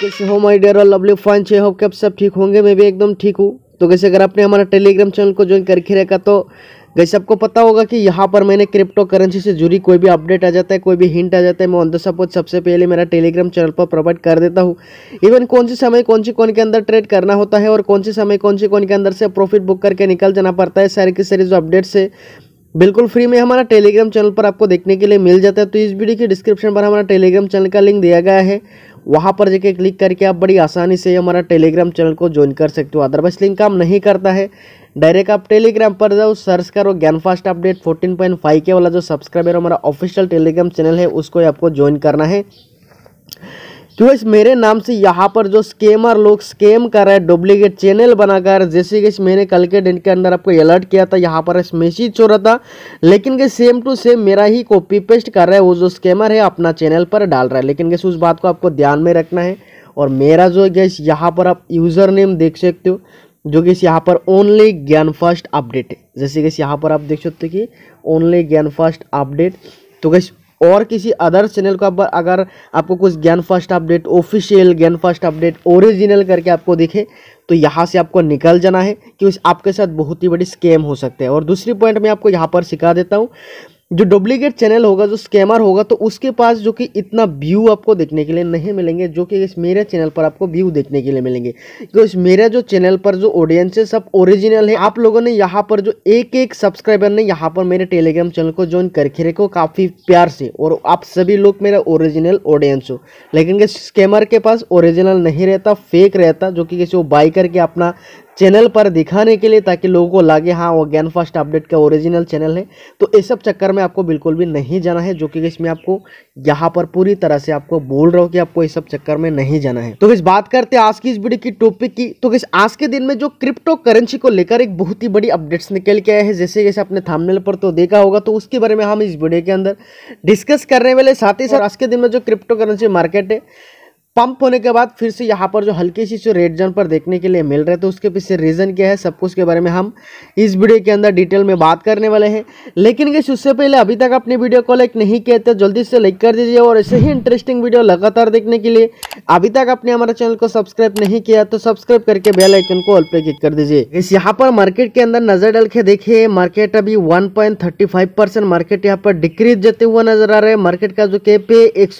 कैसे हो my dear और लवली फन छे होप कि आप सब ठीक होंगे मैं भी एकदम ठीक हूँ तो कैसे अगर आपने हमारा टेलीग्राम चैनल को ज्वाइन करके रखा तो जैसे आपको पता होगा कि यहाँ पर मैंने क्रिप्टो करेंसी से जुड़ी कोई भी अपडेट आ जाता है कोई भी हिंट आ जाता है मैं ऑन द सपोर्ट सबसे पहले मेरा टेलीग्राम चैनल पर प्रोवाइड कर देता हूँ इवन कौन से समय कौन सी कौन के अंदर ट्रेड करना होता है और कौन से समय कौन सी कौन के अंदर से प्रॉफिट बुक करके निकल जाना पड़ता है सारी की सारी जो अपडेट्स है बिल्कुल फ्री में हमारा टेलीग्राम चैनल पर आपको देखने के लिए मिल जाता है तो इस वीडियो के डिस्क्रिप्शन पर हमारा टेलीग्राम चैनल का लिंक दिया गया है वहाँ पर जाके क्लिक करके आप बड़ी आसानी से हमारा टेलीग्राम चैनल को ज्वाइन कर सकते हो अदरवाइज लिंक काम नहीं करता है डायरेक्ट आप टेलीग्राम पर जाओ सर्च करो ज्ञान फास्ट अपडेट फाइव के वाला जो सब्सक्राइबर हमारा ऑफिशियल टेलीग्राम चैनल है उसको आपको ज्वाइन करना है तो इस मेरे नाम से यहाँ पर जो स्केमर लोग स्केम कर रहे हैं डुप्लीकेट चैनल बनाकर जैसे कि मैंने कल के दिन के अंदर आपको अलर्ट किया था यहाँ पर इस मैसेज हो रहा था लेकिन कि सेम टू सेम मेरा ही कॉपी पेस्ट कर रहा है वो जो स्केमर है अपना चैनल पर डाल रहा है लेकिन कैसे उस बात को आपको ध्यान में रखना है और मेरा जो गैस यहाँ पर आप यूज़र नेम देख सकते हो जो कि यहाँ पर ओनली ज्ञान फर्स्ट अपडेट है जैसे कि यहाँ पर आप देख सकते हो कि ओनली ज्ञान फर्स्ट अपडेट तो गैस और किसी अदर चैनल को अगर अगर आपको कुछ Gyan first update official Gyan first update original करके आपको दिखे तो यहाँ से आपको निकल जाना है क्योंकि आपके साथ बहुत ही बड़ी स्कैम हो सकते हैं और दूसरी पॉइंट मैं आपको यहाँ पर सिखा देता हूँ जो डुप्लीकेट चैनल होगा जो स्कैमर होगा तो उसके पास जो कि इतना व्यू आपको देखने के लिए नहीं मिलेंगे जो कि इस मेरे चैनल पर आपको व्यू देखने के लिए मिलेंगे तो इस मेरा जो चैनल पर जो ऑडियंस है सब ओरिजिनल है आप लोगों ने यहाँ पर जो एक एक सब्सक्राइबर ने यहाँ पर मेरे टेलीग्राम चैनल को ज्वाइन करके रखो काफ़ी प्यार से और आप सभी लोग मेरा ओरिजिनल ऑडियंस हो लेकिन स्कैमर के पास ओरिजिनल नहीं रहता फेक रहता जो कि किसी वो बाई करके अपना चैनल पर दिखाने के लिए ताकि लोगों को लगे हाँ वो ज्ञान फर्स्ट अपडेट का ओरिजिनल चैनल है तो इस सब चक्कर में आपको बिल्कुल भी नहीं जाना है जो कि इसमें आपको यहाँ पर पूरी तरह से आपको बोल रहा हूँ कि आपको इस सब चक्कर में नहीं जाना है तो किस बात करते हैं आज की इस वीडियो की टॉपिक की तो किस आज के दिन में जो क्रिप्टो करेंसी को लेकर एक बहुत ही बड़ी अपडेट्स निकल के आए हैं जैसे जैसे आपने थामनेल पर तो देखा होगा तो उसके बारे में हम इस वीडियो के अंदर डिस्कस करने वाले साथ ही साथ आज के दिन में जो क्रिप्टो करेंसी मार्केट है पंप होने के बाद फिर से यहाँ पर जो हल्की सी जो रेड जोन पर देखने के लिए मिल रहे थे तो उसके पीछे रीज़न क्या है सब कुछ के बारे में हम इस वीडियो के अंदर डिटेल में बात करने वाले हैं लेकिन गैस उससे पहले अभी तक अपने वीडियो को लाइक नहीं किया तो जल्दी से लाइक कर दीजिए और ऐसे ही इंटरेस्टिंग वीडियो लगातार देखने के लिए अभी तक आपने हमारे चैनल को सब्सक्राइब नहीं किया तो सब्सक्राइब करके बेल आइकन को ऑल पे क्लिक कर दीजिए इस यहाँ पर मार्केट के अंदर नजर डाल के देखिए मार्केट अभी वन परसेंट मार्केट यहाँ पर डिक्रीज देते हुआ नजर आ रहे हैं मार्केट का जो कैप है एक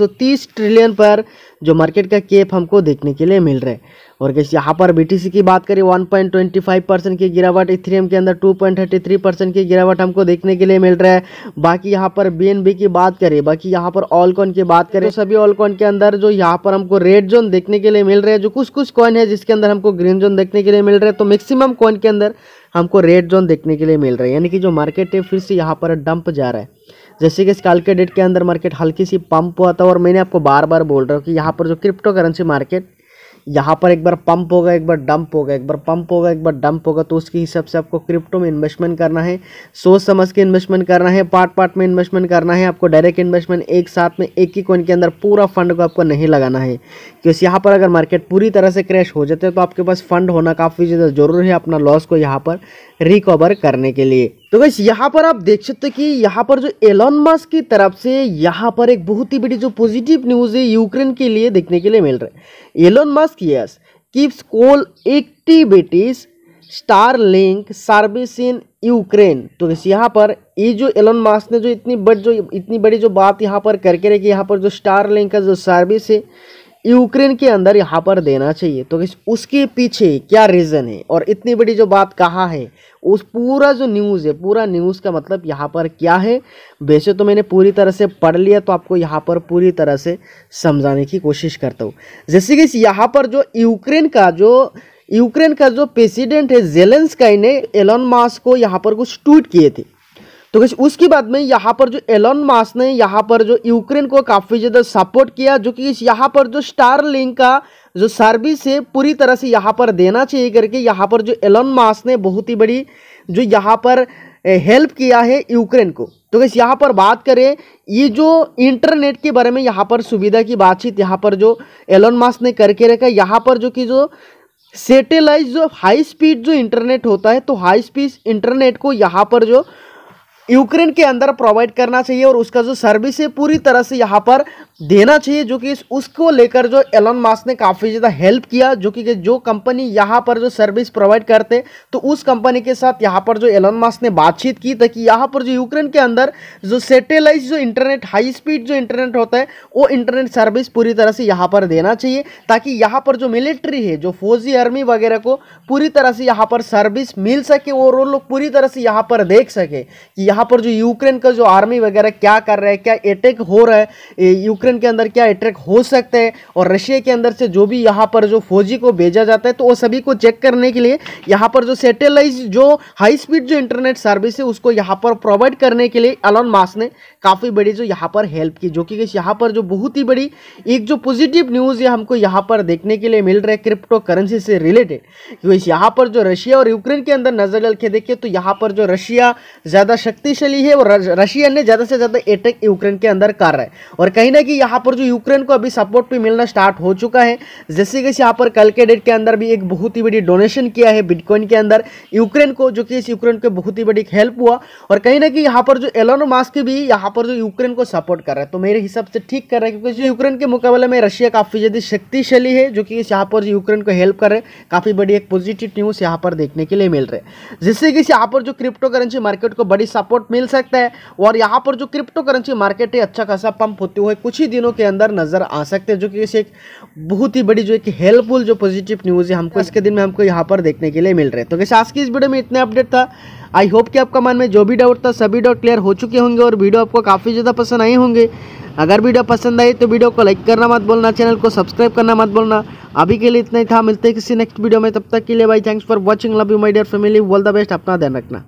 ट्रिलियन पर जो मार्केट मार्केट का केप हमको देखने के लिए मिल रहा है और कैसे यहाँ पर बी की बात करें one point twenty five percent की गिरावट इथेरियम के अंदर two point thirty three percent की गिरावट हमको देखने के लिए मिल रहा है बाकी यहाँ पर बी की बात करें बाकी यहाँ पर ऑलकॉन की बात करें तो सभी ऑलकॉन के अंदर जो यहाँ पर हमको रेड जोन देखने के लिए मिल रहा है जो कुछ कुछ कॉइन है जिसके अंदर हमको ग्रीन जोन देखने के लिए मिल रहा है तो मैक्सिमम कॉइन के अंदर हमको रेड जोन देखने के लिए मिल रहा है यानी कि जो मार्केट है फिर से यहाँ पर डंप जा रहा है जैसे कि इस काल के डेट के अंदर मार्केट हल्की सी पंप हुआ था और मैंने आपको बार बार बोल रहा हूँ कि यहाँ पर जो क्रिप्टो करेंसी मार्केट यहाँ पर एक बार पंप होगा एक बार डंप होगा एक बार पंप होगा एक बार डंप होगा तो उसके हिसाब से आपको क्रिप्टो में इन्वेस्टमेंट करना है सोच समझ के इन्वेस्टमेंट करना है पार्ट पार्ट में इन्वेस्टमेंट करना है आपको डायरेक्ट इन्वेस्टमेंट एक साथ में एक ही कॉइन के अंदर पूरा फंड को आपको नहीं लगाना है क्योंकि यहाँ पर अगर मार्केट पूरी तरह से क्रैश हो जाते हैं तो आपके पास फंड होना काफ़ी ज़्यादा जरूरी है अपना लॉस को यहाँ पर रिकवर करने के लिए तो बस यहाँ पर आप देख सकते हो कि यहाँ पर जो एलोन मस्क की तरफ से यहाँ पर एक बहुत ही बड़ी जो पॉजिटिव न्यूज़ है यूक्रेन के लिए देखने के लिए मिल रहा है Elon Musk says keeps call activities Starlink service in Ukraine तो बस यहाँ पर ये जो एलोन मास्क ने जो इतनी बड़ी जो इतनी बड़ी जो बात यहाँ पर करके कि यहाँ पर जो स्टार लिंक का जो सर्विस है यूक्रेन के अंदर यहाँ पर देना चाहिए तो उसके पीछे क्या रीज़न है और इतनी बड़ी जो बात कहा है उस पूरा जो न्यूज़ है पूरा न्यूज़ का मतलब यहाँ पर क्या है वैसे तो मैंने पूरी तरह से पढ़ लिया तो आपको यहाँ पर पूरी तरह से समझाने की कोशिश करता हूँ जैसे कि यहाँ पर जो यूक्रेन का जो यूक्रेन का जो प्रेसिडेंट है जेलेंसकाई ने एलन मास को यहाँ पर कुछ ट्वीट किए थे तो कैसे उसके बाद में यहाँ पर जो एलोन मास ने यहाँ पर जो यूक्रेन को काफ़ी ज़्यादा सपोर्ट किया जो कि यहाँ पर जो स्टार लिंक का जो सर्विस है पूरी तरह से यहाँ पर देना चाहिए करके यहाँ पर जो एलोन मास ने बहुत ही बड़ी जो यहाँ पर हेल्प किया है यूक्रेन को तो कैसे यहाँ पर बात करें ये जो इंटरनेट के बारे में यहाँ पर सुविधा की बातचीत यहाँ पर जो एलोन मास ने करके रखा यहाँ पर जो कि जो सेटेलाइट जो हाई स्पीड जो इंटरनेट होता है तो हाई स्पीड इंटरनेट को यहाँ पर जो यूक्रेन के अंदर प्रोवाइड करना चाहिए और उसका जो सर्विस है पूरी तरह से यहाँ पर देना चाहिए जो कि उसको लेकर जो एलन मास्क ने काफ़ी ज़्यादा हेल्प किया जो कि जो कंपनी यहाँ पर जो सर्विस प्रोवाइड करते तो उस कंपनी के साथ यहाँ पर जो एलन मास्क ने बातचीत की ताकि यहाँ पर जो यूक्रेन के अंदर जो सेटेलाइट जो इंटरनेट हाई स्पीड जो इंटरनेट होता है वो इंटरनेट सर्विस पूरी तरह से यहाँ पर देना चाहिए ताकि यहाँ पर जो मिलिट्री है जो फौजी आर्मी वगैरह को पूरी तरह से यहाँ पर सर्विस मिल सके और वो लोग पूरी तरह से यहाँ पर देख सके कि यहाँ यहाँ पर जो यूक्रेन का जो आर्मी वगैरह क्या कर रहा है क्या अटैक हो रहा है यूक्रेन के अंदर क्या अटैक हो सकते हैं और रशिया के अंदर से जो भी यहाँ पर जो फौजी को भेजा जाता है तो वो सभी को चेक करने के लिए यहाँ पर जो सेटेलाइज जो हाई स्पीड जो इंटरनेट सर्विस है उसको यहाँ पर प्रोवाइड करने के लिए अलॉन मास ने काफ़ी बड़ी जो यहाँ पर हेल्प की जो कि यहाँ पर जो बहुत ही बड़ी एक जो पॉजिटिव न्यूज़ है हमको यहाँ पर देखने के लिए मिल रहा है क्रिप्टो करेंसी से रिलेटेड क्योंकि तो यहाँ पर जो रशिया और यूक्रेन के अंदर नजर रख के देखिए तो यहाँ पर जो रशिया ज़्यादा शक्ति शक्तिशाली है और रशिया ने ज़्यादा से ज़्यादा अटैक e यूक्रेन के अंदर कर रहा है और कहीं ना कहीं यहाँ पर जो यूक्रेन को अभी सपोर्ट भी मिलना स्टार्ट हो चुका है जैसे कि यहाँ पर कल के डेट के अंदर भी एक बहुत ही बड़ी डोनेशन किया है बिटकॉइन के अंदर यूक्रेन को जो कि इस यूक्रेन को बहुत ही बड़ी हेल्प हुआ और कहीं ना कहीं यहाँ पर जो एलोन मास्क भी यहाँ पर जो यूक्रेन को सपोर्ट कर रहा है तो मेरे हिसाब से ठीक कर रहा है क्योंकि यूक्रेन के मुकाबले में रशिया काफ़ी ज़्यादा शक्तिशाली है जो कि इस यहाँ पर यूक्रेन को हेल्प कर रहे हैं काफ़ी बड़ी एक पॉजिटिव न्यूज़ यहाँ पर देखने के लिए मिल रहे हैं जिससे कि यहाँ पर जो क्रिप्टो करेंसी मार्केट को बड़ी सपोर्ट सपोर्ट मिल सकता है और यहाँ पर जो क्रिप्टो करेंसी मार्केट है अच्छा खासा पंप होते हुए कुछ ही दिनों के अंदर नज़र आ सकते हैं जो कि इसे एक बहुत ही बड़ी जो एक हेल्पफुल जो पॉजिटिव न्यूज़ है हमको इसके दिन में हमको यहाँ पर देखने के लिए मिल रहे तो कैसे आज की इस वीडियो में इतना अपडेट था आई होप कि आपका मन में जो भी डाउट था सभी डाउट क्लियर हो चुके होंगे और वीडियो आपको काफ़ी ज़्यादा पसंद आए होंगे अगर वीडियो पसंद आई तो वीडियो को लाइक करना मत बोलना चैनल को सब्सक्राइब करना मत बोलना अभी के लिए इतना ही था मिलते हैं किसी नेक्स्ट वीडियो में तब तक के लिए भाई thanks for watching love you my dear family all the best अपना ध्यान रखना